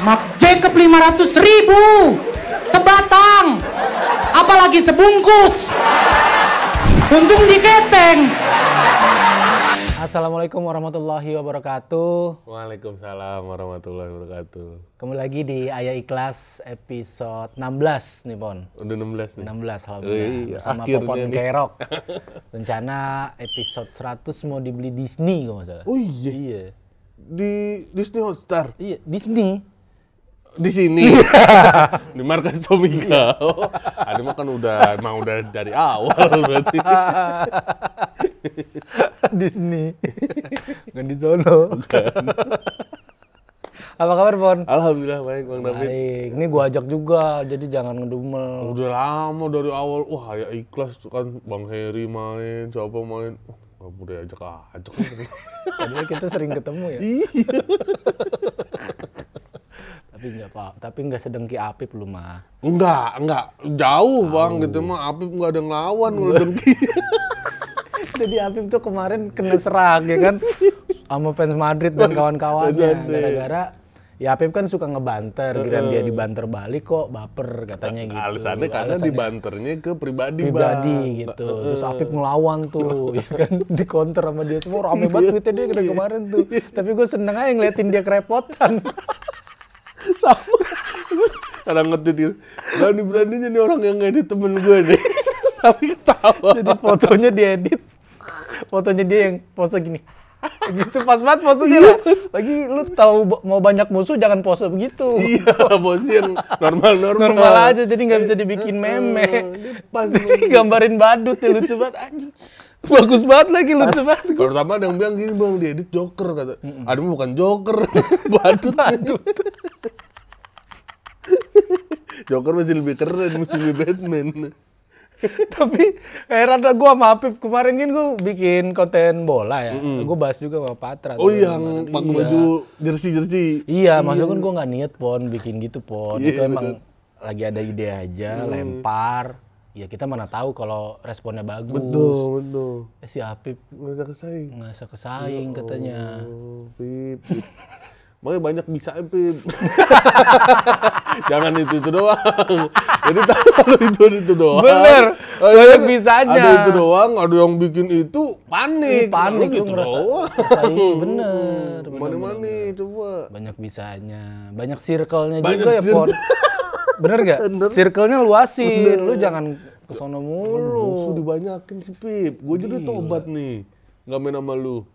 Mark Jacob 500 ribu sebatang apalagi sebungkus untung di keteng Assalamualaikum warahmatullahi wabarakatuh Waalaikumsalam warahmatullahi wabarakatuh Kembali lagi di Ayah Ikhlas episode 16 nih Pon Udah 16 nih? 16 alhamdulillah Ui, iya, Bersama Popon Kerok Rencana episode 100 mau dibeli Disney kalau nggak salah Oh iya? Iya di Disney Hotstar? Iya, Disney di sini iya. di markas Tomika. Ada makan udah emang udah dari awal berarti. di sini. nggak di sono. Apa kabar, Bon? Alhamdulillah baik, Bang David. Baik. Ini gua ajak juga, jadi jangan ngedumel. Udah lama dari awal. Wah, ya ikhlas tuh kan Bang Heri main, siapa main. oh, udah ajak ajak. Padahal kita sering ketemu ya. Iya tapi nggak pak tapi nggak sedengki Apip lu mah enggak enggak jauh Tau. bang gitu mah Apip nggak ada ngelawan lu dengki jadi Apip tuh kemarin kena serang ya kan sama fans Madrid dan kawan-kawannya iya. gara-gara Ya Apip kan suka ngebanter, uh, kan dia dibanter balik kok baper katanya gitu. Alasannya karena dibanternya ke pribadi pribadi bang. gitu. Uh, Terus Apip ngelawan tuh, ya kan di counter sama dia semua rame banget tweetnya dia iya. kemarin tuh. Tapi gue seneng aja ngeliatin dia kerepotan. sama karena ngedit gitu berani beraninya nih orang yang ngedit temen gue deh tapi ketawa jadi fotonya diedit fotonya dia yang pose gini gitu pas banget posenya iya, pas. lagi lu tahu mau banyak musuh jangan pose begitu iya pose yang normal normal normal aja jadi nggak bisa dibikin eh, meme eh, pas gambarin badut ya lucu banget anjing Bagus banget lagi lucu banget. Pertama ada yang bilang gini bang, diedit Joker kata. Mm -mm. Aduh bukan Joker, badut. badut. Joker masih lebih keren, masih lebih Batman. Tapi heran eh, gue sama Apip kemarin kan gue bikin konten bola ya. Mm -hmm. Gue bahas juga sama Patra. Oh yang pakai iya. baju jersey-jersey. Iya, iya. maksudnya kan gue nggak niat pon bikin gitu pon. Yeah, itu emang bener. lagi ada ide aja, mm. lempar ya kita mana tahu kalau responnya bagus. Betul, betul. Eh, si Apip nggak usah kesaing. Nggak usah kesaing oh, katanya. Pip, pip. Makanya banyak bisa Pip. Jangan itu itu doang. Jadi tahu itu itu doang. Bener. Oh, banyak bisanya. Ada itu doang, ada yang bikin itu panik. Ini panik Lalu itu merasa. doang. Bener. Mana-mana coba. Banyak bisanya, banyak circle-nya juga ya, Pon bener gak? Bener. Circle-nya luasin, bener. lu jangan kesono mulu. Musuh dibanyakin sih, Pip. Gue jadi iya. tobat nih, Gak main sama lu.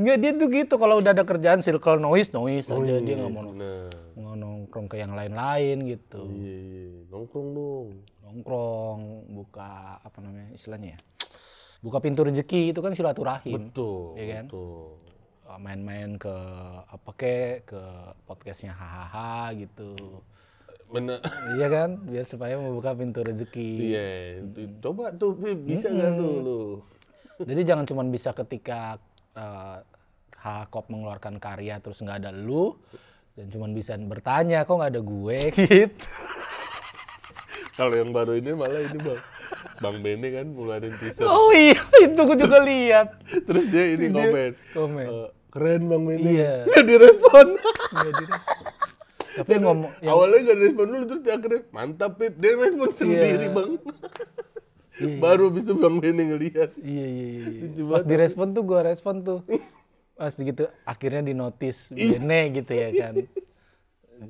Nggak, dia tuh gitu. Kalau udah ada kerjaan circle noise, noise aja. dia gak nah. mau nongkrong ke yang lain-lain gitu. Iya, iya. Nongkrong dong. Nongkrong, buka apa namanya istilahnya ya? Buka pintu rezeki itu kan silaturahim. Betul. Ya kan? Betul Eh, main-main ke apa ke ke podcastnya hahaha gitu Menang. iya kan biar supaya membuka pintu rezeki iya coba tuh bisa -hmm. kan tuh jadi jangan cuma bisa ketika uh, eh, Hakop mengeluarkan karya terus nggak ada lu dan cuma bisa bertanya kok nggak ada gue gitu kalau yang baru ini malah ini bang bang Bene kan ngeluarin teaser oh iya itu gue juga lihat terus dia ini komen komen uh, keren bang Meli iya. nggak direspon nggak direspon tapi ngomong yang... awalnya nggak direspon dulu terus akhirnya mantap pip dia respon iya. sendiri bang iya. iya. baru bisa bang Meli ngelihat iya iya iya Coba iya. pas direspon tuh gue respon tuh pas gitu akhirnya di notis iya. Bene gitu ya kan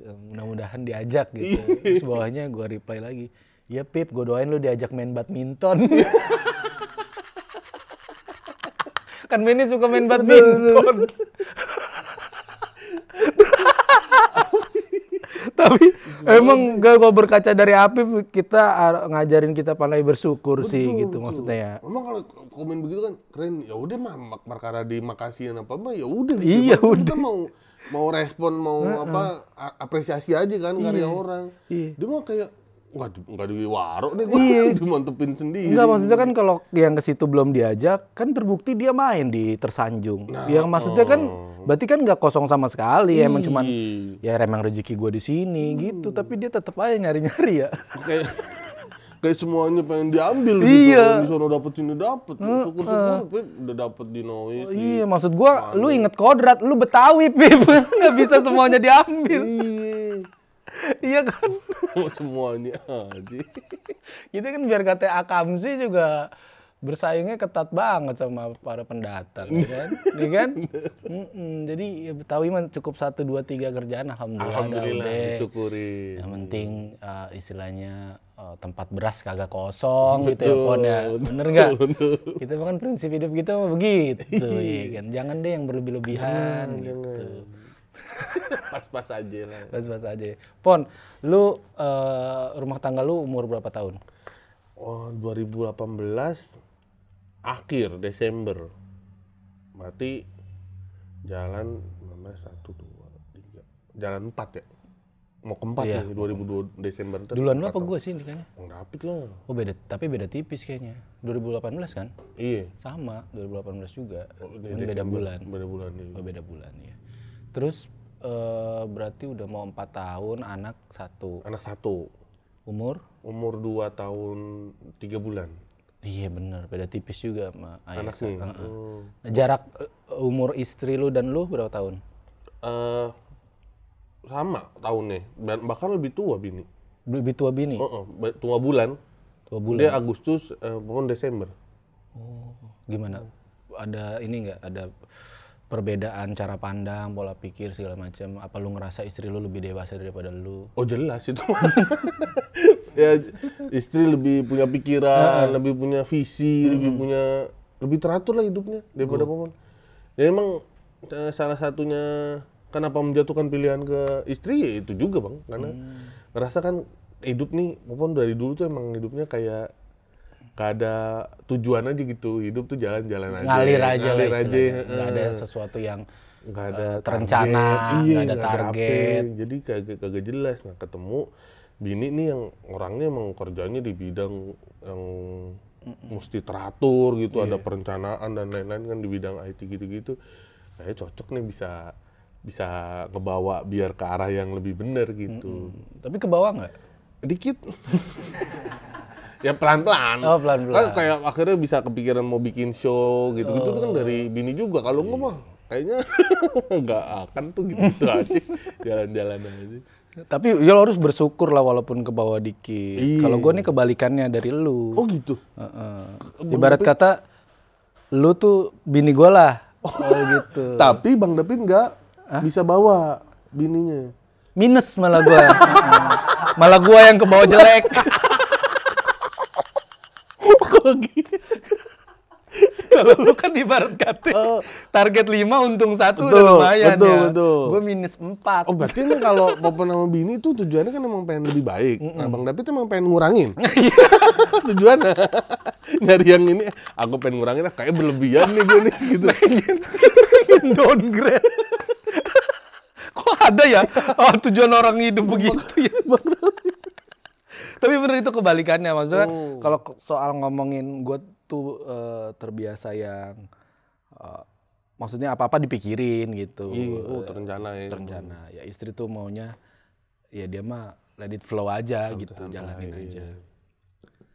mudah-mudahan diajak gitu terus bawahnya gue reply lagi ya pip gue doain lu diajak main badminton kan Benny suka main badminton tapi emang gak kalau berkaca dari api kita ngajarin kita pandai bersyukur sih gitu maksudnya ya. Emang kalau komen begitu kan keren ya udah mah mak perkara di Makasian apa mah ya udah gitu. Iya udah. Kita mau mau respon mau apa apresiasi aja kan karya iya. orang. Iya. Dia mau kayak Nggak, di, nggak di warok nih? gue, iya. dimantepin sendiri. Nggak, maksudnya kan kalau yang ke situ belum diajak, kan terbukti dia main di Tersanjung. Nah, yang maksudnya kan oh. kan, berarti kan nggak kosong sama sekali, Iyi. Ya emang cuman, ya emang rezeki gue di sini hmm. gitu. Tapi dia tetap aja nyari-nyari ya. Kayak, kayak semuanya pengen diambil iya. gitu. Iya. Di sana dapet, ini dapet. Syukur-syukur uh, udah dapet di noise. Oh, iya, maksud gue, lu inget kodrat, lu Betawi, Pip. nggak bisa semuanya diambil. Iya. iya kan oh, semuanya aja kita gitu kan biar kata akamsi juga bersaingnya ketat banget sama para pendatang, kan? ya kan? Iya kan? Jadi ya, Betawi cukup satu dua tiga kerjaan, alhamdulillah. Alhamdulillah, syukuri Yang penting eh, istilahnya eh, tempat beras kagak kosong gitu ya, pon ya. Bener nggak? Kita kan prinsip hidup kita begitu, ya kan? Jangan deh yang berlebih-lebihan gitu. Pas-pas aja lah. Pas-pas aja. Pon, lu uh, rumah tangga lu umur berapa tahun? Oh, 2018 akhir Desember. Berarti jalan 1 2 3. Jalan 4 ya mau keempat iya. ya 2002 Desember ter, duluan lu apa gue sih ini kayaknya oh, David lah oh beda tapi beda tipis kayaknya 2018 kan iya sama 2018 juga oh, ini beda bulan beda bulan iya. oh beda bulan ya Terus uh, berarti udah mau empat tahun, anak satu. Anak satu. Umur? Umur dua tahun tiga bulan. Iya bener, beda tipis juga sama ayah. Anak nih. Uh jarak eh, umur istri lu dan lu berapa tahun? Uh, sama tahunnya, dan bahkan lebih tua bini. Lebih tua bini? Uh -uh. Tua bulan. Tua bulan. Dia Agustus, uh, pokoknya Desember. Oh, gimana? Ada ini nggak? Ada perbedaan cara pandang, pola pikir segala macam. Apa lu ngerasa istri lu lebih dewasa daripada lu? Oh jelas itu. ya istri lebih punya pikiran, nah. lebih punya visi, hmm. lebih punya lebih teratur lah hidupnya daripada hmm. Ya emang eh, salah satunya kenapa menjatuhkan pilihan ke istri ya itu juga bang, karena hmm. ngerasa kan hidup nih maupun dari dulu tuh emang hidupnya kayak gak ada tujuan aja gitu hidup tuh jalan-jalan aja ngalir aja ngalir lah aja nggak ada sesuatu yang nggak ada uh, terencana iya, gak ada target ada jadi kagak kagak jelas nah ketemu bini nih yang orangnya emang kerjanya di bidang yang mm mesti teratur gitu yeah. ada iya. perencanaan dan lain-lain kan di bidang IT gitu-gitu kayak nah, cocok nih bisa bisa ngebawa biar ke arah yang lebih bener gitu mm -mm. tapi kebawa nggak dikit ya pelan-pelan. Oh, pelan-pelan. Kan kayak akhirnya bisa kepikiran mau bikin show gitu-gitu oh. tuh kan dari oh. bini juga. Kalau enggak mah kayaknya nggak akan tuh gitu-gitu aja. Jalan-jalan aja. Tapi ya lo harus bersyukur lah walaupun ke bawah dikit. Iya. Kalau gue nih kebalikannya dari lu. Oh gitu. Uh -uh. Ibarat kata lu tuh bini gue lah. Oh, gitu. Tapi Bang Depin nggak bisa bawa bininya. Minus malah gue. malah gue yang ke bawah jelek rugi. Kalau lu kan di barat kata uh, target 5 untung satu betul, udah lumayan betul, ya. Betul. Gue minus 4. Oh berarti ini kalau Bapak sama Bini itu tujuannya kan emang pengen lebih baik. Mm -mm. Nah Bang David emang pengen ngurangin. Iya. tujuannya dari yang ini aku pengen ngurangin lah kayak berlebihan nih gue nih gitu. Pengen, pengen downgrade. Kok ada ya oh, tujuan orang hidup begitu ya Bang tapi bener itu kebalikannya maksudnya oh. kalau soal ngomongin gue tuh uh, terbiasa yang uh, maksudnya apa apa dipikirin gitu Iya, oh, terencana ya terencana ya istri tuh maunya ya dia mah let it flow aja Sampai gitu jalanin iya. aja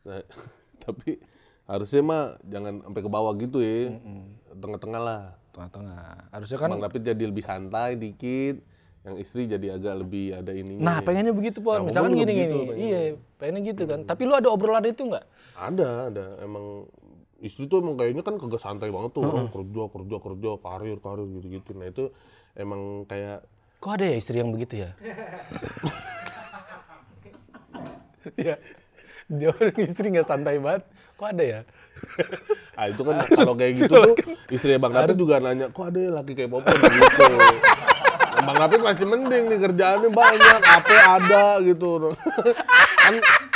nah, tapi harusnya mah jangan sampai ke bawah gitu ya mm -mm. tengah-tengah lah tengah-tengah harusnya kan Bang jadi lebih santai dikit yang istri jadi agak lebih ada ini. Nah, ya. pengennya begitu, pak Nah, Misalkan gini gini. iya, pengennya gitu kan. Hmm. Tapi lu ada obrolan itu nggak? Ada, ada. Emang istri tuh emang kayaknya kan kagak santai banget tuh. Hmm. kerja, kerja, kerja, karir, karir gitu-gitu. Nah, itu emang kayak Kok ada ya istri yang begitu ya? ya. Dia orang istri nggak santai banget. Kok ada ya? ah itu kan kalau kayak gitu tuh istri Bang David juga nanya, kok ada ya laki kayak Popon gitu. Bang David masih mending nih kerjaannya banyak, apa ada gitu. kan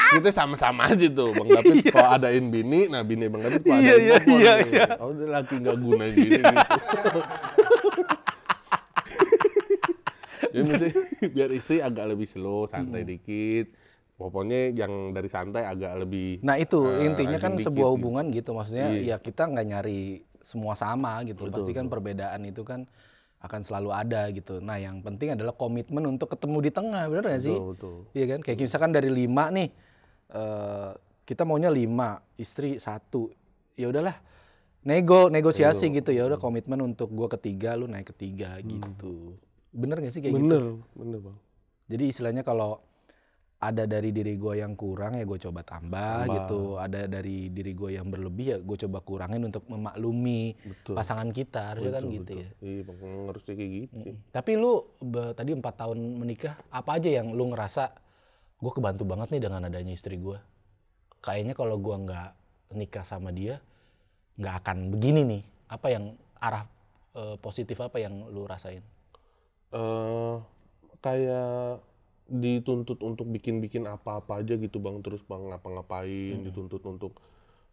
kita sama-sama aja tuh Bang David iya. kalau adain bini, nah bini Bang David kalau iya, adain iya, popon iya, nih. Iya. Oh, dia laki nggak guna gini iya. gitu. Jadi ya, mesti biar istri agak lebih slow, santai hmm. dikit. Pokoknya yang dari santai agak lebih. Nah itu uh, intinya kan dikit, sebuah hubungan gitu, maksudnya iya. ya kita nggak nyari semua sama gitu. Betul, Pasti kan betul. perbedaan itu kan akan selalu ada gitu. Nah, yang penting adalah komitmen untuk ketemu di tengah, benar nggak sih? Betul, Iya kan? Kayak misalkan dari lima nih, uh, kita maunya lima, istri satu, ya udahlah nego, negosiasi nego. gitu ya. Udah komitmen untuk gue ketiga, lu naik ketiga gitu. hmm. gitu. Bener nggak sih kayak bener, gitu? Bener, bener bang. Jadi istilahnya kalau ada dari diri gue yang kurang ya gue coba tambah, tambah gitu ada dari diri gue yang berlebih ya gue coba kurangin untuk memaklumi betul. pasangan kita harusnya kan betul. gitu ya iya harusnya kayak gitu tapi lu tadi empat tahun menikah apa aja yang lu ngerasa gue kebantu banget nih dengan adanya istri gue kayaknya kalau gue nggak nikah sama dia nggak akan begini nih apa yang arah e, positif apa yang lu rasain uh, kayak dituntut untuk bikin-bikin apa-apa aja gitu bang terus bang ngapa-ngapain hmm. dituntut untuk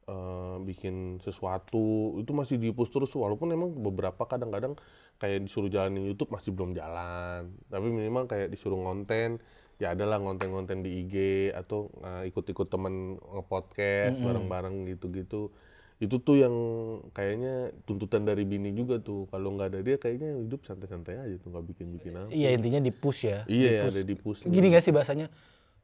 uh, bikin sesuatu itu masih dipus terus walaupun emang beberapa kadang-kadang kayak disuruh jalanin YouTube masih belum jalan tapi minimal kayak disuruh konten ya adalah konten-konten di IG atau uh, ikut-ikut temen nge-podcast hmm. bareng-bareng gitu-gitu itu tuh yang kayaknya tuntutan dari bini juga tuh kalau nggak ada dia kayaknya hidup santai-santai aja tuh nggak bikin-bikin apa iya intinya di push ya iya di push. ada di push gini gak sih bahasanya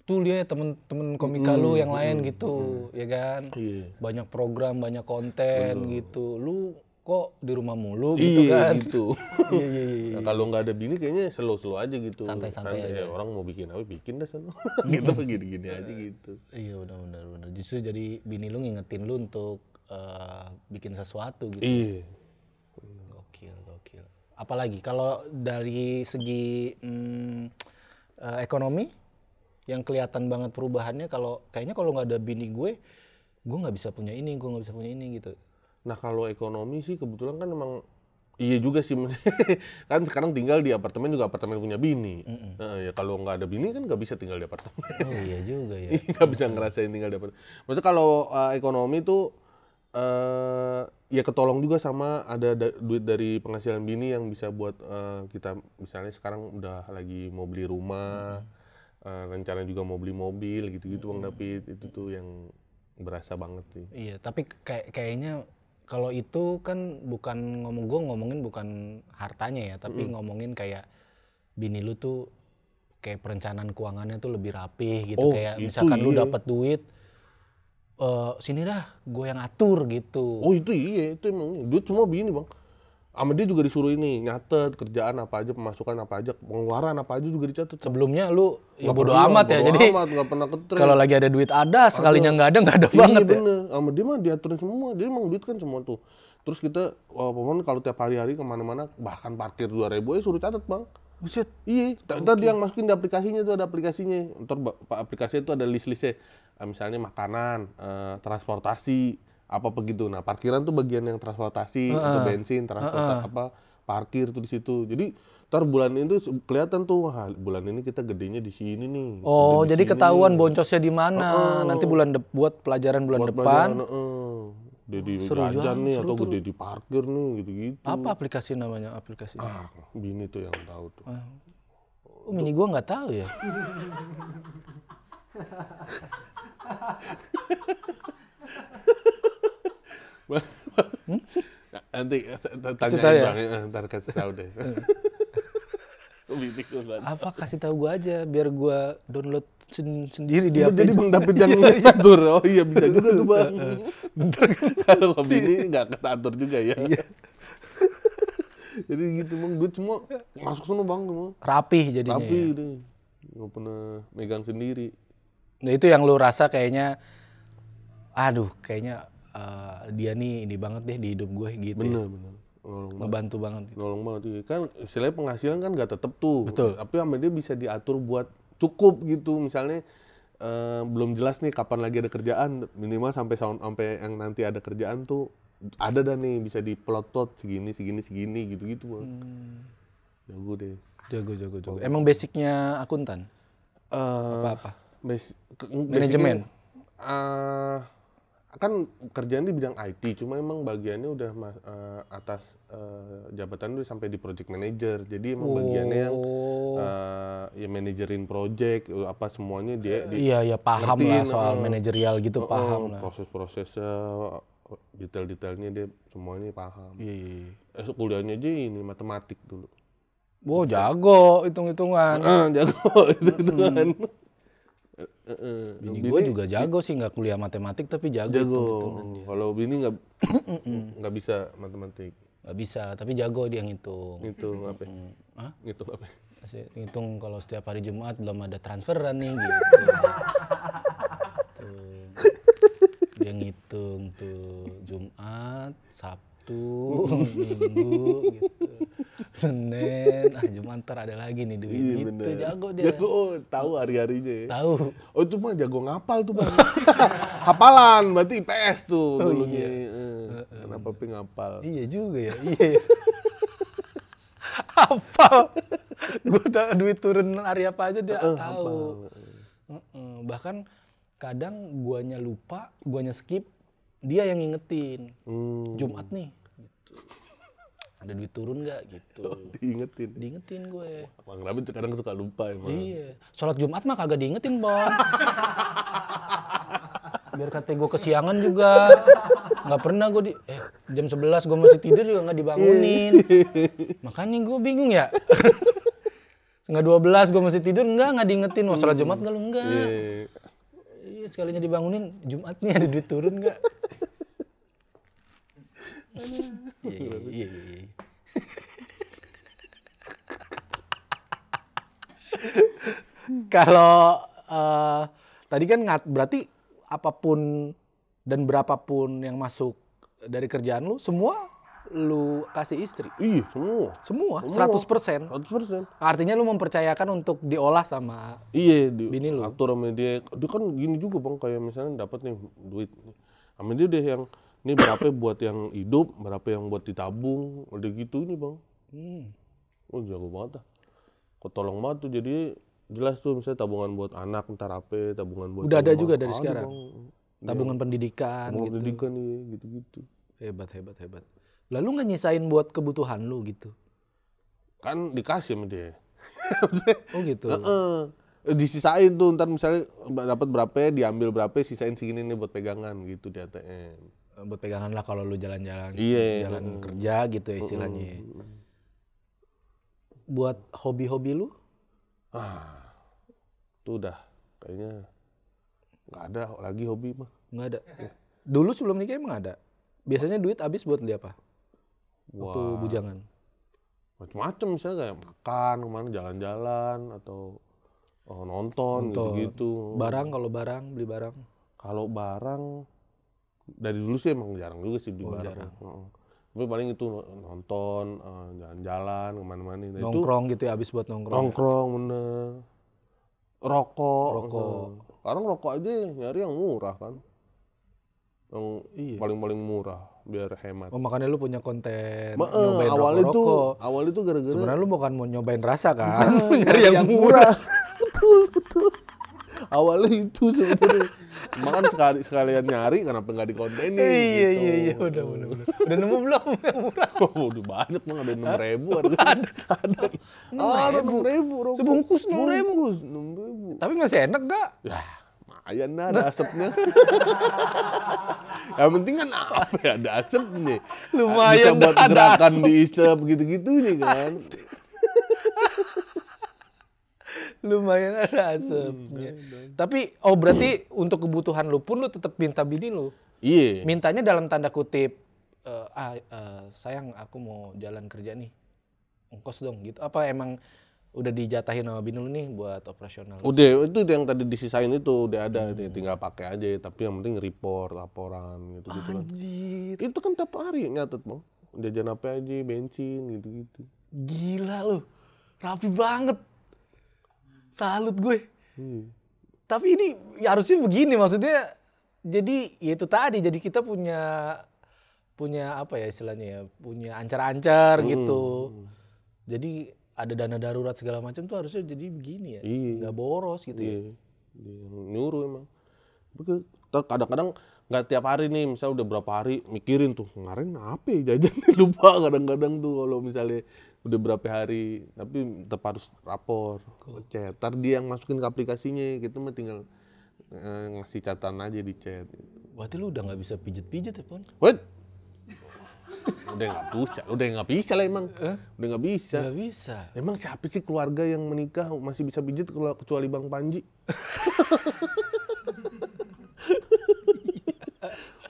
tuh dia ya, temen-temen komika hmm, lu yang hmm, lain gitu hmm. ya kan iya. banyak program banyak konten Bener. gitu lu kok di rumah mulu iya, gitu iya, kan gitu. Iya, iya iya iya. Nah, kalau nggak ada bini kayaknya slow-slow aja gitu. Santai-santai aja. Ya, orang mau bikin apa bikin dah sana. gitu gini-gini aja gitu. Iya benar benar benar. Justru jadi bini lu ngingetin lu untuk Eh, bikin sesuatu gitu. Iya. Gokil, gokil. Apalagi kalau dari segi mm, uh, ekonomi yang kelihatan banget perubahannya kalau kayaknya kalau nggak ada bini gue, gue nggak bisa punya ini, gue nggak bisa punya ini gitu. Nah kalau ekonomi sih kebetulan kan emang Iya juga sih, kan sekarang tinggal di apartemen juga apartemen punya bini. Mm -mm. Nah, ya kalau nggak ada bini kan nggak bisa tinggal di apartemen. Oh iya juga ya. nggak bisa ngerasain tinggal di apartemen. Maksudnya kalau uh, ekonomi tuh uh, ya ketolong juga sama ada da duit dari penghasilan bini yang bisa buat uh, kita misalnya sekarang udah lagi mau beli rumah hmm. uh, rencana juga mau beli mobil gitu-gitu hmm. bang mm-hmm. David itu tuh yang berasa banget sih iya tapi kayak kayaknya kalau itu kan bukan ngomong gue ngomongin bukan hartanya ya tapi -hmm. ngomongin kayak bini lu tuh kayak perencanaan keuangannya tuh lebih rapih gitu oh, kayak misalkan iya. lu dapat duit uh, sini dah gue yang atur gitu. Oh itu iya itu emang iya. duit semua begini bang. Sama dia juga disuruh ini nyatet kerjaan apa aja pemasukan apa aja pengeluaran apa aja juga dicatat. Sebelumnya lu ya gak bodo amat ya jadi amat, gak pernah Kalau lagi ada duit ada sekalinya nggak ada nggak ada, iya, banget. Iya bener. Sama dia mah diaturin semua dia emang duit kan semua tuh. Terus kita walaupun kalau tiap hari-hari kemana-mana bahkan parkir dua ribu ya suruh catat bang. Buset. Iya, ntar okay. dia yang masukin di aplikasinya tuh ada aplikasinya. Ntar aplikasinya tuh ada list-listnya. Eh, misalnya makanan, uh, transportasi, apa begitu. Nah, parkiran tuh bagian yang transportasi uh -uh. atau bensin, transportasi uh -uh. apa parkir tuh di situ. Jadi ntar bulan itu kelihatan tuh wah, bulan ini kita gedenya di sini nih. Oh, jadi ketahuan boncosnya di mana. Uh -uh. Nanti bulan de- buat pelajaran bulan buat depan. Pelajaran, uh -uh. Jadi seru nih seru atau gede di parkir nih gitu-gitu. Apa aplikasi namanya aplikasi? Ah, bini tuh yang tahu tuh. Ah. Oh, bini gua nggak tahu ya. Hmm? nanti eh, tanya tahu ya? bang, eh, ntar kasih tahu deh. Iya. Apa kasih tahu gue aja biar gue download sen sendiri dia Jadi Bang David yang iya, iya. ngatur. Oh iya bisa juga tuh Bang. Kalau hobi ini nggak ketatur juga ya. jadi gitu Bang, gue cuma masuk sana Bang. rapi jadinya rapi ya. udah. pernah megang sendiri. Nah, itu yang lu rasa kayaknya aduh kayaknya uh, dia nih ini banget deh di hidup gue gitu. Bener, ya. bener. Nolong Ngebantu banget. banget. Nolong banget. Iya. Kan istilahnya penghasilan kan gak tetep tuh. Betul. Tapi sama dia bisa diatur buat cukup gitu. Misalnya uh, belum jelas nih kapan lagi ada kerjaan. Minimal sampai sampai yang nanti ada kerjaan tuh ada dah nih bisa di plot plot segini segini segini gitu gitu hmm. jago deh jago jago jago emang basicnya akuntan uh, eh, apa apa manajemen. Uh, kan kerjaan di bidang IT, cuma emang bagiannya udah uh, atas uh, jabatan udah sampai di project manager. Jadi emang oh. bagiannya yang uh, ya manajerin project apa semuanya dia, di Iya, ya paham lah soal uh, manajerial gitu uh, paham uh, lah. Proses-prosesnya detail-detailnya dia semuanya paham. Iya, iya, iya. kuliahnya aja ini matematik dulu. Wow, jago hitung-hitungan. Uh, jago hitung-hitungan. Hmm bini, bini gue juga ya jago bini, sih nggak kuliah matematik tapi jago. Jago. Kalau bini nggak nggak bisa matematik. Nggak bisa tapi jago dia ngitung. Ngitung apa? Hah? Ngitung apa? Ngitung kalau setiap hari Jumat belum ada transferan nih gitu. tuh. Dia ngitung tuh Jumat, Sabtu, Minggu gitu. Senin, ah Jumat ntar ada lagi nih duit. Iya, itu jago dia. Jago, oh, tahu hari-harinya ya. Tahu. Oh itu mah jago ngapal tuh bang. Hafalan, berarti IPS tuh oh, dulunya. Iya. Eh, kenapa pi ngapal? Iya juga ya. Iya. Ya. Hapal. Gue udah duit turun hari apa aja dia uh, tahu. Uh, Bahkan kadang guanya lupa, guanya skip, dia yang ngingetin. Hmm. Jumat nih. Gitu ada duit turun nggak gitu oh, diingetin diingetin gue bang Ramin sekarang suka lupa emang iya sholat Jumat mah kagak diingetin bang biar kata gue kesiangan juga nggak pernah gue di eh, jam 11 gue masih tidur juga nggak dibangunin makanya gue bingung ya nggak 12 gue masih tidur nggak nggak diingetin mau sholat Jumat nggak lu nggak iya. iya sekalinya dibangunin Jumat nih ada duit turun nggak Iya, iya, iya, iya Kalau eh, tadi kan ngat berarti apapun dan berapapun yang masuk dari kerjaan lu semua lu kasih istri? Iya, semua. Semua, seratus persen. persen. Artinya lu mempercayakan untuk diolah sama iya, di, bini lu. Aktor dia, dia kan gini juga bang, kayak misalnya dapat nih duit. Sama dia deh yang ini berapa buat yang hidup, berapa yang buat ditabung, udah gitu ini bang. Hmm. Oh jago banget dah. tolong banget tuh jadi jelas tuh misalnya tabungan buat anak ntar apa, tabungan buat. Udah ada juga dari sekarang. Bang. Iya. Tabungan ya. pendidikan. Tabungan gitu. pendidikan iya gitu-gitu. Hebat hebat hebat. Lalu nggak nyisain buat kebutuhan lu gitu? Kan dikasih sama dia. oh gitu. Nah, -uh disisain tuh ntar misalnya dapat berapa ya, diambil berapa ya, sisain segini nih buat pegangan gitu di ATM Eh, buat pegangan lah kalau lu jalan-jalan iya, iya jalan kerja gitu ya istilahnya. Mm. Buat hobi-hobi lu? Ah, tuh udah kayaknya nggak ada lagi hobi mah. Nggak ada. Dulu sebelum nikah emang ada. Biasanya duit habis buat beli apa? Waktu Wah. bujangan. Macam-macam misalnya kayak makan kemana jalan-jalan atau oh, nonton, nonton gitu Barang kalau barang beli barang. Kalau barang dari dulu sih emang jarang juga sih di oh, Tapi paling itu nonton, eh, jalan-jalan, kemana-mana. Nah, nongkrong itu, gitu ya, habis buat nongkrong. Nongkrong, ya? bener. Rokok. Rokok. Bener. Sekarang rokok aja nyari yang murah kan. Yang iya. paling-paling murah biar hemat. Oh, makanya lu punya konten Ma, nyobain awal rokok, itu, Awal itu gara-gara. Sebenarnya lu bukan mau nyobain rasa kan? Nah, nyari yang, yang murah awalnya itu sebenarnya makan sekali sekalian nyari kenapa nggak di konten iya, iya gitu. iya iya udah udah udah udah nemu belum yang murah oh, udah banyak mah ada enam ribu ada ah, ada ada enam ribu sebungkus enam ribu enam ribu tapi masih enak gak ya lumayan nah ada asapnya yang penting kan apa ah, ya ada asapnya lumayan bisa buat gerakan di isep gitu-gitu nih kan lumayan ada asapnya. Hmm, Tapi oh berarti untuk kebutuhan lu pun lu tetap minta bini lu. Iya. Mintanya dalam tanda kutip uh, ah, uh, sayang aku mau jalan kerja nih. Ongkos dong gitu. Apa emang udah dijatahin sama bini lu nih buat operasional? Udah, itu yang tadi disisain itu udah ada, hmm. tinggal pakai aja. Tapi yang penting report, laporan gitu-gitu kan. Itu kan tiap hari nyatet bang. Jajan apa aja, bensin gitu-gitu. Gila lu, rapi banget salut gue hmm. tapi ini ya harusnya begini maksudnya jadi ya itu tadi jadi kita punya punya apa ya istilahnya ya punya ancar-ancar hmm. gitu jadi ada dana darurat segala macam tuh harusnya jadi begini ya iya. nggak boros gitu ya. iya. ya iya. nyuruh emang kadang-kadang nggak tiap hari nih misalnya udah berapa hari mikirin tuh kemarin apa ya jajan lupa kadang-kadang tuh kalau misalnya udah berapa hari tapi tetap harus rapor cool. chat ntar dia yang masukin ke aplikasinya gitu mah tinggal eh, ngasih catatan aja di chat berarti lu udah nggak bisa pijet pijet ya pon what udah nggak bisa udah nggak bisa lah emang eh? udah nggak bisa nggak bisa emang siapa sih keluarga yang menikah masih bisa pijet kecuali bang Panji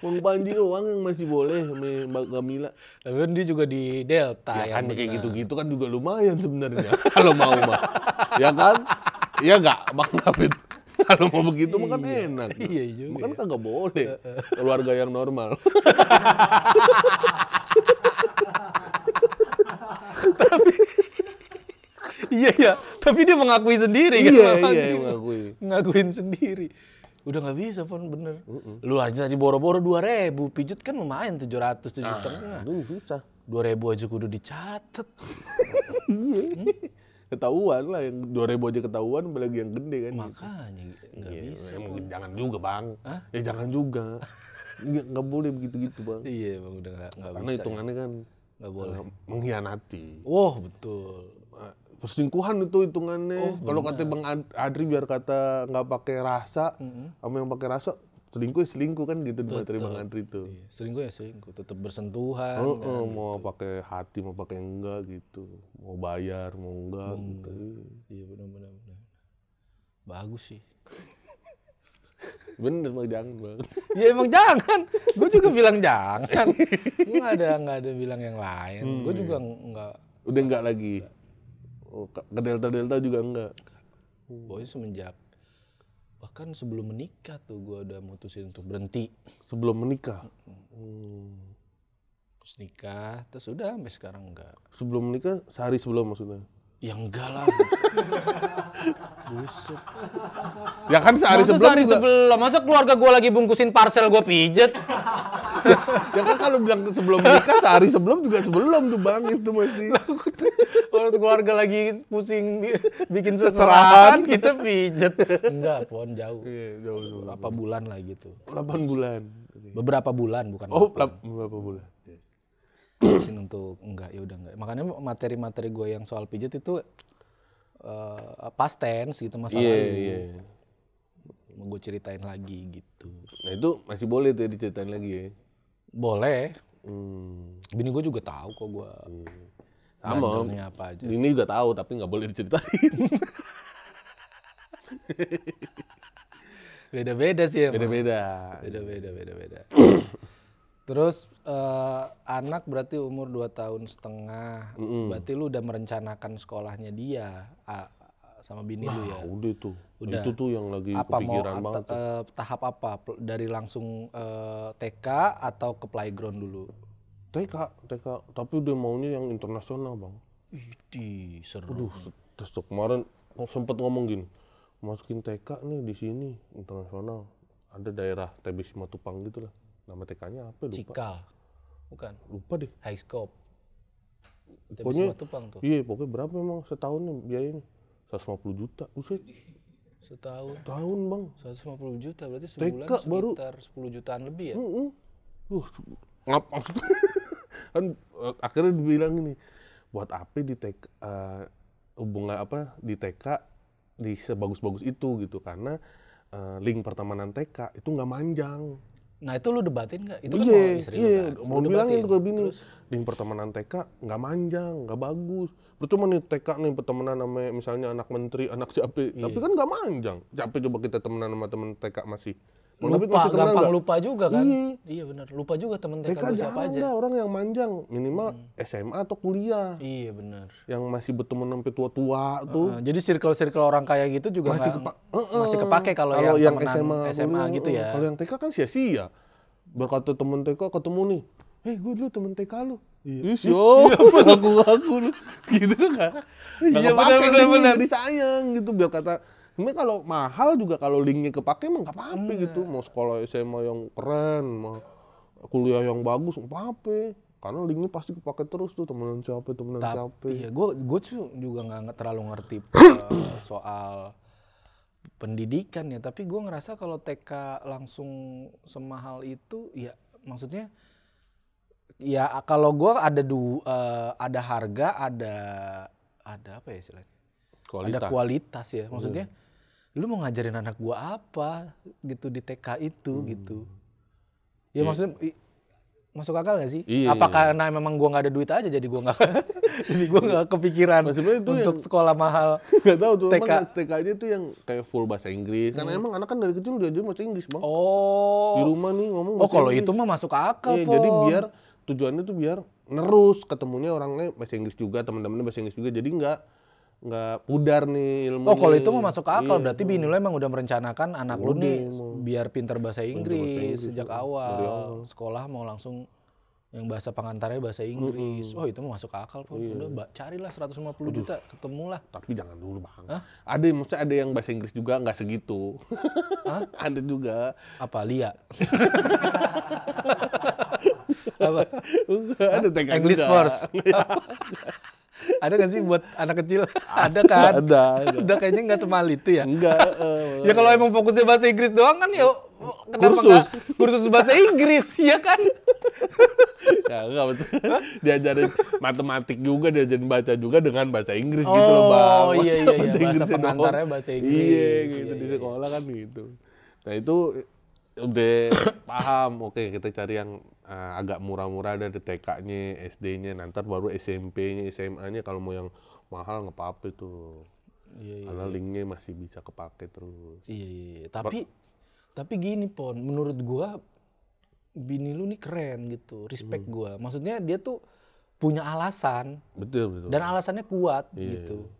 Bang Panji doang yang masih boleh sama Mbak Gamila. Tapi kan dia juga di Delta ya kan kayak gitu-gitu kan juga lumayan sebenarnya kalau mau mah. Ya kan? Ya enggak, Bang David? Kalau mau begitu makan kan iya. enak. Iya juga. Makan kagak boleh. Keluarga yang normal. Tapi Iya iya. tapi dia mengakui sendiri kan? iya, Iya, iya, mengakui. Ngakuin sendiri udah nggak bisa pun bener uh -uh. lu aja tadi boro-boro dua ribu pijet kan lumayan tujuh ratus tujuh ah, setengah susah dua ribu aja kudu dicatat iya hmm? ketahuan lah yang dua ribu aja ketahuan apalagi yang gede kan makanya nggak gitu. bisa ya, jangan juga bang Hah? ya jangan juga iya, nggak boleh begitu gitu bang iya bang udah nggak karena ya. hitungannya ya. kan nggak boleh mengkhianati wah oh, betul perselingkuhan itu hitungannya. Oh, Kalau kata Bang Adri biar kata nggak pakai rasa, mm-hmm. sama yang pakai rasa selingkuh ya selingkuh kan gitu di materi Bang Adri itu Iya. Selingkuh ya selingkuh, tetap bersentuhan. Oh, kan, oh gitu. mau pakai hati mau pakai enggak gitu, mau bayar mau enggak hmm. gitu. Iya benar-benar. Bagus sih. Bener mah jangan bang. Ya emang jangan. Gue juga bilang jangan. Gue nggak ada nggak ada bilang yang lain. Hmm. Gue juga iya. nggak. Udah nggak lagi. Enggak Oh, ke Delta Delta juga enggak. Hmm. Pokoknya semenjak bahkan sebelum menikah tuh gue udah mutusin untuk berhenti. Sebelum menikah. Hmm. Terus nikah, terus udah sampai sekarang enggak. Sebelum menikah sehari sebelum maksudnya? yang enggak lah. Buset. Ya kan sehari masa sebelum sehari juga... sebelum. Masa keluarga gue lagi bungkusin parcel gue pijet. ya, ya kan kalau bilang sebelum nikah sehari sebelum juga sebelum tuh bang itu masih. kalau keluarga lagi pusing bikin seserahan kita pijet. Enggak, pohon jauh. Iya, jauh, jauh. Berapa bulan lah gitu. 8 bulan. Beberapa bulan bukan. Oh, berapa bulan maksudnya untuk enggak ya udah enggak makanya materi-materi gue yang soal pijat itu uh, past tense gitu masa yeah, yeah, yeah. Gitu. Iya. mau gue ceritain lagi gitu nah itu masih boleh tuh ya diceritain lagi ya boleh hmm. bini gue juga tahu kok gue hmm. Iya. sama apa aja bini juga tahu tapi nggak boleh diceritain beda-beda sih ya beda-beda beda-beda beda-beda Terus uh, anak berarti umur 2 tahun setengah. Mm -hmm. Berarti lu udah merencanakan sekolahnya dia uh, sama bini nah, lu ya. udah itu. Udah. Itu tuh yang lagi apa, kepikiran mau, banget. Uh, tahap apa? Dari langsung uh, eh, TK atau ke playground dulu? TK, TK. Tapi udah maunya yang internasional, Bang. Ih, seru. Aduh, terus tuh kemarin oh, sempat ngomong gini. Masukin TK nih di sini internasional. Ada daerah Tebis Matupang gitu lah Nama TK-nya apa lupa. Cika, Bukan. Lupa deh. High Scope. Tapi pokoknya tupang tuh. Iya, pokoknya berapa memang setahun nih biayanya? 150 juta. Buset. Setahun. Tahun, Bang. 150 juta berarti sebulan TK sekitar baru. 10 jutaan lebih ya? Heeh. Uh, uh. ngap maksudnya kan eh, akhirnya dibilang ini buat apa di TK uh, eh, hubungan apa di TK di sebagus-bagus itu gitu karena uh, link pertemanan TK itu nggak manjang Nah itu lu debatin nggak? Itu iya, kan iya, mau, iya. Nah, mau bilangin ke bini, di pertemanan TK nggak manjang, nggak bagus. Lu cuma nih TK nih pertemanan sama misalnya anak menteri, anak siapa, iya. tapi kan nggak manjang. Siapa coba kita temenan sama temen TK masih? Bang lupa, gampang enggak? lupa juga kan? Iya, iya benar. Lupa juga teman TK, ya TK siapa aja. Enggak. orang yang manjang minimal hmm. SMA atau kuliah. Iya benar. Yang masih bertemu sampai tua-tua uh, tuh. jadi circle-circle orang kaya gitu juga masih, kepa uh, uh, masih kepake kalau yang, yang SMA, SMA kuliah, gitu uh, ya. Kalau yang TK kan sia-sia. Berkata temen TK ketemu nih, "Hei, gue dulu temen TK lu." Iya. Yes, yo, aku lu. Gitu kan. Iya, benar-benar disayang gitu biar kata tapi kalau mahal juga kalau linknya kepake emang gak apa-apa hmm. gitu. Mau sekolah SMA yang keren, mau kuliah yang bagus, gak apa-apa karena linknya pasti kepake terus tuh temenan siapa temenan Tapi, siapa iya gue gue tuh juga nggak terlalu ngerti eh, soal pendidikan ya tapi gue ngerasa kalau TK langsung semahal itu ya maksudnya ya kalau gue ada du uh, ada harga ada ada apa ya istilahnya kualitas. ada kualitas ya maksudnya hmm lu mau ngajarin anak gua apa gitu di TK itu hmm. gitu ya yeah. maksudnya i, masuk akal gak sih? Iya, apa iya. karena memang gua nggak ada duit aja jadi gua nggak jadi gua nggak kepikiran itu untuk yang, sekolah mahal nggak tahu tuh TK TK aja tuh yang kayak full bahasa Inggris hmm. karena emang anak kan dari kecil udah jadi bahasa Inggris bang oh di rumah nih ngomong oh kalau itu mah masuk akal iya, jadi biar tujuannya tuh biar nerus ketemunya orangnya bahasa Inggris juga teman-temannya bahasa Inggris juga jadi nggak nggak pudar nih ilmu. Oh, kalau itu mau masuk akal iya, berarti bini lo emang udah merencanakan anak lo nih biar pinter bahasa Inggris, Inggris sejak awal. Sekolah mau langsung yang bahasa pengantarnya bahasa Inggris. Mm-hmm. Oh, itu mau masuk akal, kok Iya. Udah ba- carilah 150 Aduh. juta, ketemulah. Tapi jangan dulu, Bang. Hah? Ada maksudnya ada yang bahasa Inggris juga nggak segitu. Hah? ada juga. Apa Lia? Apa? ada English juga. first. ada gak sih buat anak kecil? ada kan? Ada. ada. Udah kayaknya gak semal itu ya? Enggak. Uh, eh. ya kalau emang fokusnya bahasa Inggris doang kan ya kursus. Gak, kursus bahasa Inggris, ya kan? ya enggak betul. Diajarin matematik juga, diajarin baca juga dengan bahasa Inggris oh, gitu loh oh, Bang. Oh iya iya, bahasa iya. bahasa pengantarnya bahasa iya, Inggris. Iya gitu iya, iya. di sekolah iya. kan gitu. Nah itu udah paham oke okay, kita cari yang uh, agak murah-murah ada TK-nya SD-nya nanti baru SMP-nya SMA-nya kalau mau yang mahal nggak apa-apa itu iya, iya, karena iya. linknya masih bisa kepake terus iya, iya. iya. tapi tapi gini pon menurut gua bini lu nih keren gitu respect hmm. gua maksudnya dia tuh punya alasan betul betul dan alasannya kuat iya, gitu iya.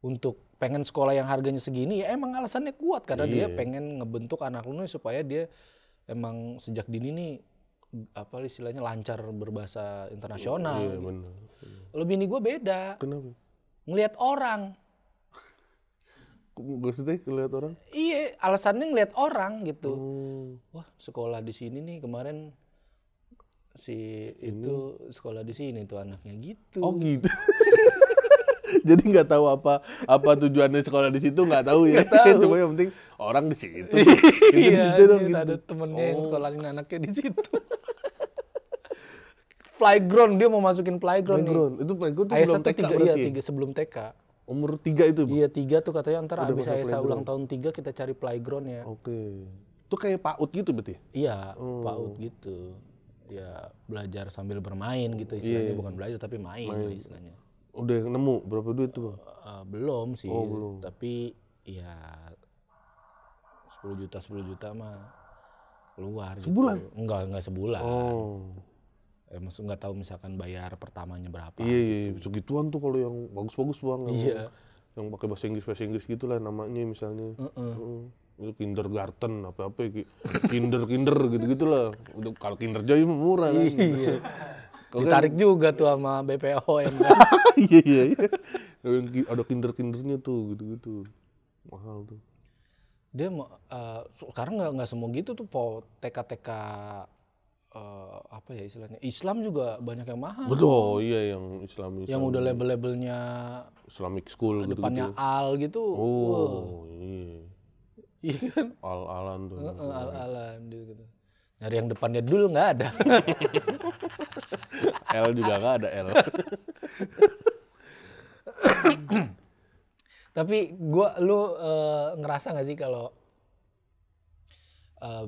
untuk pengen sekolah yang harganya segini ya emang alasannya kuat karena iya. dia pengen ngebentuk anak lu supaya dia emang sejak dini nih apa istilahnya lancar berbahasa internasional. Iya, gitu. Lebih ini gue beda. Kenapa? Ngelihat orang. Maksudnya ngelihat orang? Iya, alasannya ngelihat orang gitu. Hmm. Wah, sekolah di sini nih kemarin si ini. itu sekolah di sini tuh anaknya gitu. Oh gitu. jadi nggak tahu apa apa tujuannya sekolah di situ nggak tahu ya. Gak tahu. Cuma yang penting orang di situ. iya, gitu, gitu. ada temennya oh. yang sekolahin anaknya di situ. playground dia mau masukin playground, playground. nih. Itu playground itu belum TK tiga, berarti. Iya, ya? tiga sebelum TK. Umur tiga itu. Iya tiga tuh katanya antara Udah abis Ayasa ulang tahun tiga kita cari playground ya. Oke. Okay. Itu kayak PAUD gitu berarti? Iya, oh. PAUD gitu. Ya belajar sambil bermain gitu istilahnya yeah. bukan belajar tapi main, main. istilahnya. Udah nemu berapa duit tuh Uh, belum sih. Oh, belum. Tapi ya 10 juta 10 juta mah keluar. Gitu. Sebulan? Gitu. Enggak enggak sebulan. Oh. Eh, maksud nggak tahu misalkan bayar pertamanya berapa. Iya, iya gitu. iya segituan tuh kalau yang bagus-bagus bang. Iya. Yang pakai bahasa Inggris bahasa Inggris gitulah namanya misalnya. Uh -uh. Uh itu kindergarten apa apa ya, kinder kinder gitu gitulah untuk kalau kinder joy murah kan iya Ditarik juga tuh sama BPOM. Ya, iya iya iya. Ada kinder-kindernya tuh gitu-gitu. Mahal tuh. Dia uh, sekarang nggak nggak semua gitu tuh po TK-TK uh, eh, apa ya istilahnya Islam juga banyak yang mahal betul iya yang Islam, Islam yang udah label-labelnya Islamic School gitu depannya gitu. al gitu oh wow. iya iya kan al alan tuh al alan gitu nyari yang depannya dulu nggak ada L juga gak ada L. Tapi gua lu uh, ngerasa gak sih kalau uh,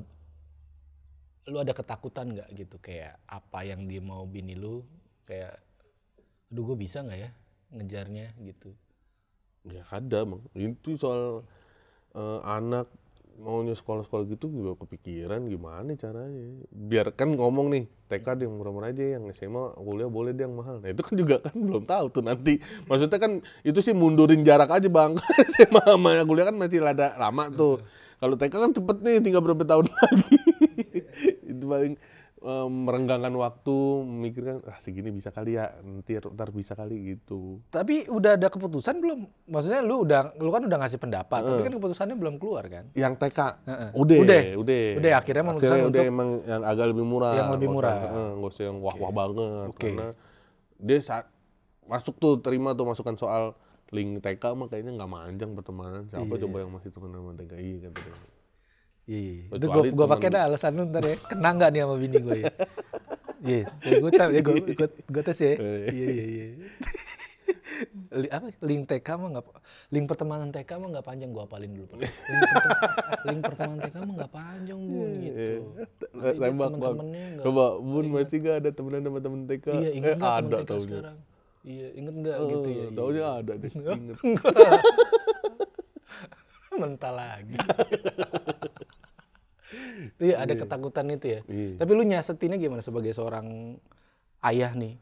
lu ada ketakutan gak gitu kayak apa yang dia mau bini lu kayak aduh gue bisa gak ya ngejarnya gitu ya ada bang itu soal uh, anak maunya sekolah-sekolah gitu juga kepikiran gimana caranya biarkan ngomong nih TK yang murah-murah aja yang SMA kuliah boleh deh yang mahal nah itu kan juga kan belum tahu tuh nanti maksudnya kan itu sih mundurin jarak aja bang SMA sama kuliah kan masih lada lama tuh kalau TK kan cepet nih tinggal berapa tahun lagi itu paling Eh, merenggangkan waktu memikirkan ah segini bisa kali ya nanti ntar bisa kali gitu tapi udah ada keputusan belum maksudnya lu udah lu kan udah ngasih pendapat uh. tapi kan keputusannya belum keluar kan yang TK uh-uh. udah udah udah udah akhirnya memutuskan akhirnya udah untuk emang yang agak lebih murah yang lebih murah nggak usah yang wah wah okay. banget okay. karena dia saat masuk tuh terima tuh masukan soal link TK mah kayaknya nggak manjang pertemanan siapa yeah. coba yang masih teman sama TKI kan gitu Iya, iya. itu gue gue pakai dah alasan lu ntar ya. Kena nggak nih sama bini gue ya? Iya, ya gue tes ya, gue gue tes ya. Oh, iya iya iya. iya. apa link TK mah nggak link pertemanan TK mah nggak panjang gue apalin dulu link, link pertemanan TK mah nggak panjang bun iya, gitu tembak temen coba bun masih nggak ada temenan sama temen TK iya inget eh, nggak temen TK iya inget nggak oh, gitu ya tahunya ada deh inget mental lagi. itu ya, ada iya. ketakutan itu ya. Iya. Tapi lu nyasetinnya gimana sebagai seorang ayah nih?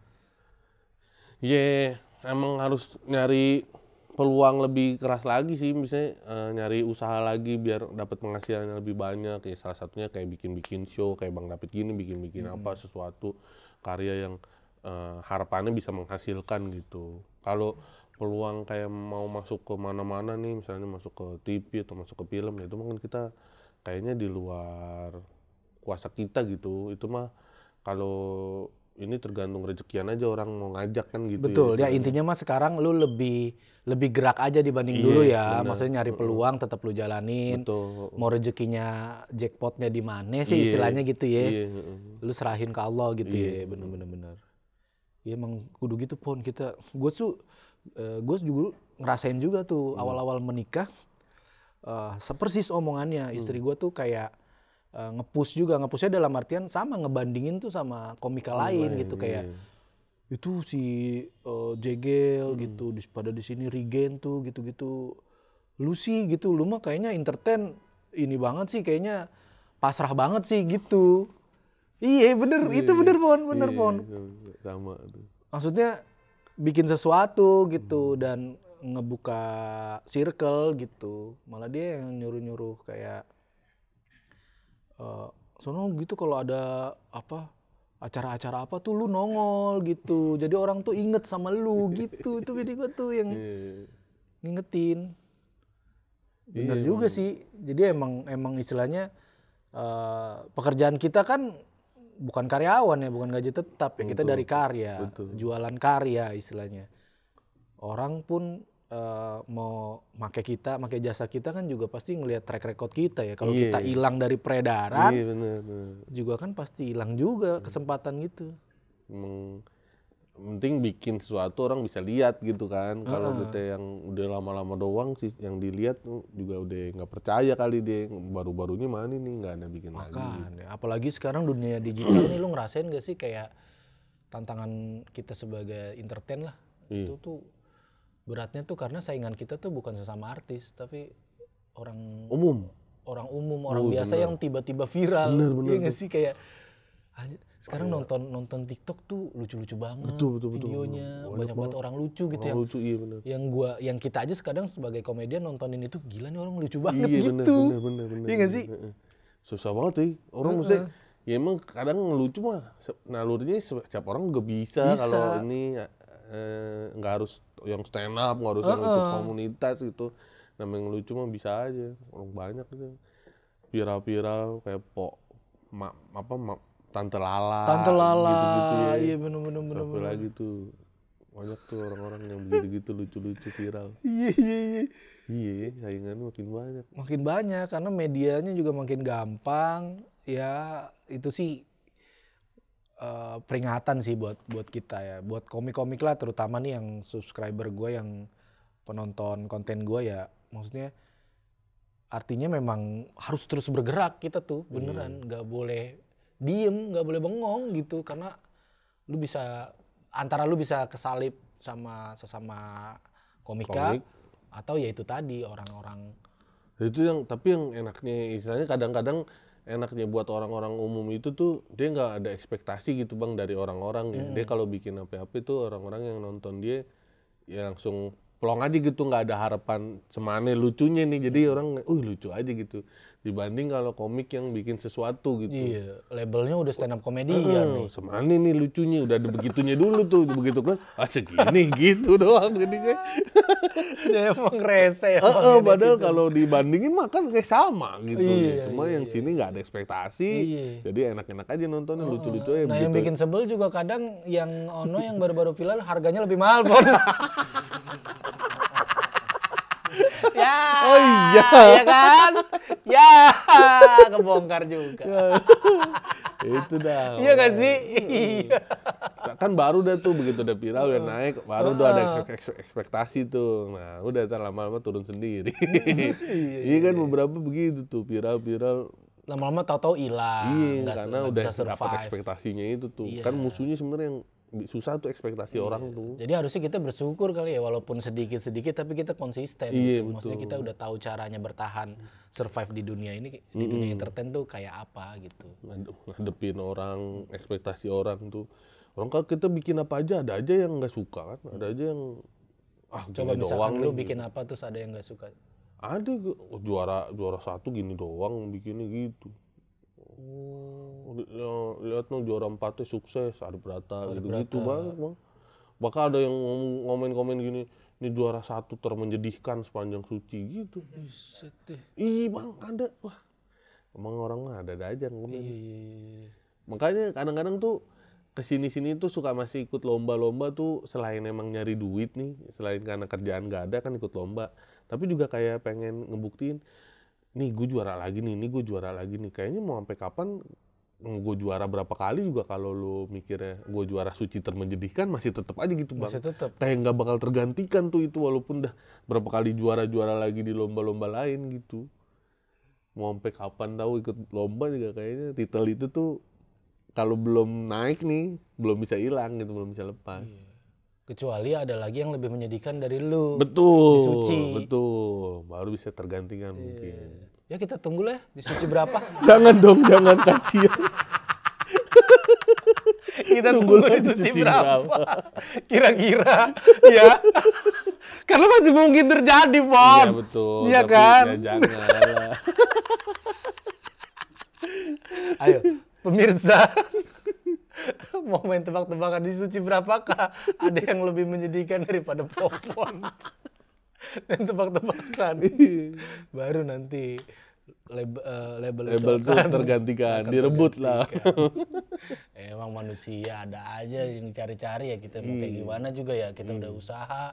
Ya yeah, emang harus nyari peluang lebih keras lagi sih misalnya uh, nyari usaha lagi biar dapat penghasilan yang lebih banyak ya salah satunya kayak bikin-bikin show kayak Bang David gini bikin-bikin hmm. apa sesuatu karya yang uh, harapannya bisa menghasilkan gitu. Kalau peluang kayak mau masuk ke mana-mana nih misalnya masuk ke TV atau masuk ke film ya itu mungkin kita kayaknya di luar kuasa kita gitu itu mah kalau ini tergantung rezekian aja orang mau ngajak kan gitu ya. betul ya, ya intinya mah sekarang lu lebih lebih gerak aja dibanding iya, dulu ya bener. maksudnya nyari peluang tetap lu jalanin betul. mau rezekinya jackpotnya di mana sih iya, istilahnya gitu ya iya. lu serahin ke Allah gitu ya. iya. ya bener bener bener ya emang kudu gitu pun kita gue tuh uh, eh, gue juga ngerasain juga tuh hmm. awal-awal menikah uh, sepersis omongannya istri gue tuh kayak uh, eh, ngepus juga ngepusnya dalam artian sama ngebandingin tuh sama komika oh, lain gitu iya. kayak itu si uh, Jegel hmm. gitu pada di sini Regen tuh gitu-gitu Lucy gitu lu mah kayaknya entertain ini banget sih kayaknya pasrah banget sih gitu iya bener iya, itu bener pon pohon iya. bener iya, pohon iya, iya. sama tuh maksudnya bikin sesuatu gitu hmm. dan ngebuka circle gitu malah dia yang nyuruh nyuruh kayak uh, sono gitu kalau ada apa acara-acara apa tuh lu nongol gitu jadi orang tuh inget sama lu gitu itu jadi gue tuh yang iya, iya, iya. ngingetin bener yeah, juga sih jadi emang emang istilahnya uh, pekerjaan kita kan bukan karyawan ya, bukan gaji tetap ya. Kita dari karya, Betul. jualan karya istilahnya. Orang pun uh, mau make kita, make jasa kita kan juga pasti ngelihat track record kita ya. Kalau yeah. kita iya. hilang dari peredaran, yeah, bener, bener. juga kan pasti hilang juga kesempatan gitu. hmm penting bikin sesuatu orang bisa lihat gitu kan. Kalau uh-huh. kita yang udah lama-lama doang sih yang dilihat tuh juga udah nggak percaya kali deh, baru-barunya mana nih nggak ada bikin Makan. lagi. Ya. Gitu. Apalagi sekarang dunia digital ini lu ngerasain gak sih kayak tantangan kita sebagai entertain lah. Iya. Itu tuh beratnya tuh karena saingan kita tuh bukan sesama artis tapi orang umum. Orang umum, orang oh, biasa bener. yang tiba-tiba viral. Bener, bener. Iya gak sih kayak sekarang oh, iya. nonton nonton TikTok tuh lucu-lucu banget betul, betul, betul, videonya betul. banyak banget orang lucu gitu orang yang lucu, iya bener. yang gua yang kita aja sekadang sebagai komedian nontonin itu gila nih orang lucu iya, banget gitu. iya, gitu bener, bener, bener, bener, iya gak sih susah banget sih orang uh -huh. mesti ya emang kadang lucu mah nalurnya setiap orang juga bisa, bisa. kalau ini eh, nggak eh, harus yang stand up nggak harus uh -huh. yang ikut komunitas gitu namanya lucu mah bisa aja orang banyak gitu viral-viral kayak Pok ma, apa ma, Tante Lala. Tante Lala. Gitu-gitu ya. Iya benar-benar benar. Sampai lagi tuh banyak tuh orang-orang yang begitu-gitu lucu-lucu viral. Iya iya iya. Iya, saingan makin banyak. Makin banyak karena medianya juga makin gampang. Ya itu sih uh, peringatan sih buat buat kita ya. Buat komik-komik lah terutama nih yang subscriber gue yang penonton konten gue ya. Maksudnya artinya memang harus terus bergerak kita tuh beneran iya. nggak hmm. boleh diem nggak boleh bengong gitu karena lu bisa antara lu bisa kesalip sama sesama komika Komik. atau ya itu tadi orang-orang itu yang tapi yang enaknya istilahnya kadang-kadang enaknya buat orang-orang umum itu tuh dia nggak ada ekspektasi gitu bang dari orang-orang ya dia kalau bikin apa-apa itu orang-orang yang nonton dia ya langsung pelong aja gitu nggak ada harapan semane lucunya nih jadi hmm. orang uh lucu aja gitu dibanding kalau komik yang bikin sesuatu gitu iya labelnya udah stand up komedi uh, ya nih. semane nih lucunya udah ada begitunya dulu tuh begitu kan ah segini gitu doang kayak ya emang rese ya uh, uh, padahal gitu. kalau dibandingin mah kan kayak sama gitu iya, cuma iya, yang sini nggak ada ekspektasi iya. jadi enak-enak aja nontonnya uh, lucu-lucu aja nah begitu. yang bikin sebel juga kadang yang ono yang baru-baru viral harganya lebih mahal bon Oh iya. Iya kan? ya, kebongkar juga. itu dah. Iya kan sih? Iya. kan baru dah tuh begitu udah viral udah naik, baru udah ada ekspektasi tuh. Nah, udah terlama lama-lama turun sendiri. iya kan iya. beberapa begitu tuh viral-viral lama-lama tahu-tahu hilang. Iya, karena udah dapat ekspektasinya itu tuh. Iya. Kan musuhnya sebenarnya yang susah tuh ekspektasi iya. orang tuh. Jadi harusnya kita bersyukur kali ya walaupun sedikit-sedikit tapi kita konsisten iya, gitu. Betul. Maksudnya kita udah tahu caranya bertahan survive di dunia ini di mm. dunia entertain tuh kayak apa gitu. Ngadepin orang, ekspektasi orang tuh. Orang kalau kita bikin apa aja ada aja yang nggak suka kan, ada aja yang ah coba bisa doang lu nih. bikin apa terus ada yang nggak suka. Ada oh, juara juara satu gini doang bikinnya gitu Oh. Lihat dong juara empatnya sukses, Adi berata gitu-gitu banget bang. Bahkan ada yang ngomongin komen gini, ini juara satu termenjedihkan sepanjang suci gitu. ih iya, bang, ada. Wah, emang orang mah ada aja iya iya, iya, iya. Makanya kadang-kadang tuh kesini-sini tuh suka masih ikut lomba-lomba tuh selain emang nyari duit nih, selain karena kerjaan gak ada kan ikut lomba. Tapi juga kayak pengen ngebuktiin, nih gue juara lagi nih, nih gue juara lagi nih. Kayaknya mau sampai kapan gue juara berapa kali juga kalau lo mikirnya gue juara suci termenjadikan masih tetap aja gitu bang. Masih tetap. Kayak nggak bakal tergantikan tuh itu walaupun dah berapa kali juara-juara lagi di lomba-lomba lain gitu. Mau sampai kapan tahu ikut lomba juga kayaknya titel itu tuh kalau belum naik nih belum bisa hilang gitu belum bisa lepas. Iya kecuali ada lagi yang lebih menyedihkan dari lu betul disuci. betul baru bisa tergantikan yeah. mungkin ya kita tunggu lah, ya. disuci berapa jangan dong jangan kasihan kita tunggu disuci berapa kira-kira ya karena masih mungkin terjadi pon iya betul iya kan ya jangan ayo pemirsa mau tebak-tebakan di suci berapakah ada yang lebih menyedihkan daripada popon dan tebak-tebakan iya. baru nanti eh, label uh, label, label itu akan tergantikan direbut lah emang manusia ada aja yang cari-cari ya kita mau kayak iya. gimana juga ya kita udah iya. usaha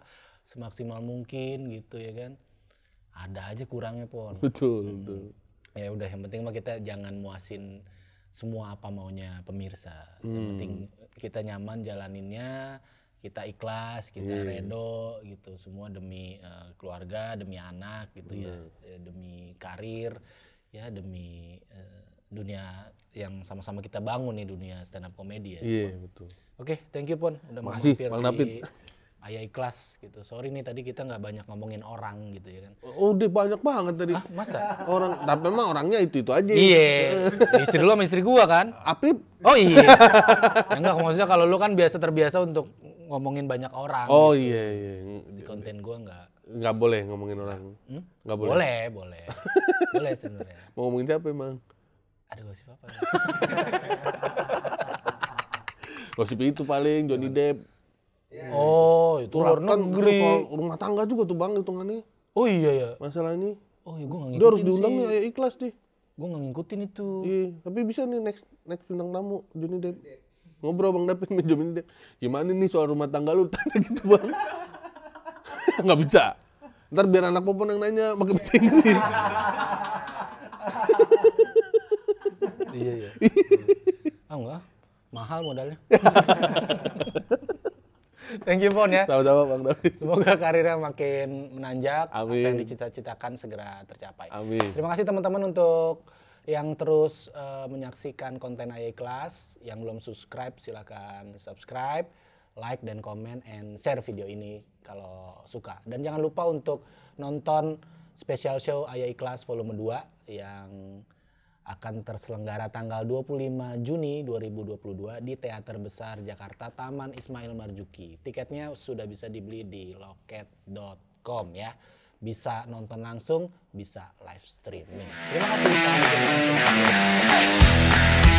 semaksimal mungkin gitu ya kan ada aja kurangnya pon betul hmm. betul ya udah yang penting mah kita jangan muasin semua apa maunya pemirsa. Hmm. Yang penting kita nyaman jalaninnya, kita ikhlas, kita yeah. redo gitu. Semua demi uh, keluarga, demi anak gitu yeah. ya, eh, demi karir, ya demi uh, dunia yang sama-sama kita bangun nih dunia stand up comedy ya. Iya, yeah, betul. Oke, okay, thank you Pon udah Makasih, Bang David ayah ikhlas gitu. Sorry nih tadi kita nggak banyak ngomongin orang gitu ya kan. Oh, udah banyak banget tadi. Ah, masa? Orang tapi memang orangnya itu-itu aja. Iya. istri lu sama istri gua kan? Apip. Oh iya. ya enggak maksudnya kalau lu kan biasa terbiasa untuk ngomongin banyak orang. Oh gitu. iya iya. Di konten gua nggak nggak boleh ngomongin orang. Hmm? boleh. Boleh, boleh. boleh sebenarnya. Mau ngomongin siapa emang? Ada gosip apa? gosip itu paling Johnny Depp Iya. Oh, itu luar kan, negeri. Soal rumah tangga juga tuh bang hitungannya. Oh iya ya. Masalah ini. Oh iya, gue gak ngikutin. harus diundang nih ya, ya, ikhlas deh. Gue gak ngikutin itu. Iya, tapi bisa nih next next bintang tamu Johnny Depp. Ngobrol bang Depp sama Johnny Depp. Gimana nih soal rumah tangga lu tanya gitu bang? Gak bisa. Ntar biar anak popon yang nanya pakai bahasa Inggris. iya iya. Ah enggak, mahal modalnya. Thank you Pon ya. Sama-sama Bang David. Semoga karirnya makin menanjak, Amin. apa yang dicita-citakan segera tercapai. Amin. Terima kasih teman-teman untuk yang terus uh, menyaksikan konten AI Class, yang belum subscribe silahkan subscribe, like dan komen and share video ini kalau suka. Dan jangan lupa untuk nonton special show AI Class volume 2 yang akan terselenggara tanggal 25 Juni 2022 di Teater Besar Jakarta Taman Ismail Marzuki. Tiketnya sudah bisa dibeli di loket.com ya. Bisa nonton langsung, bisa live streaming. Terima kasih.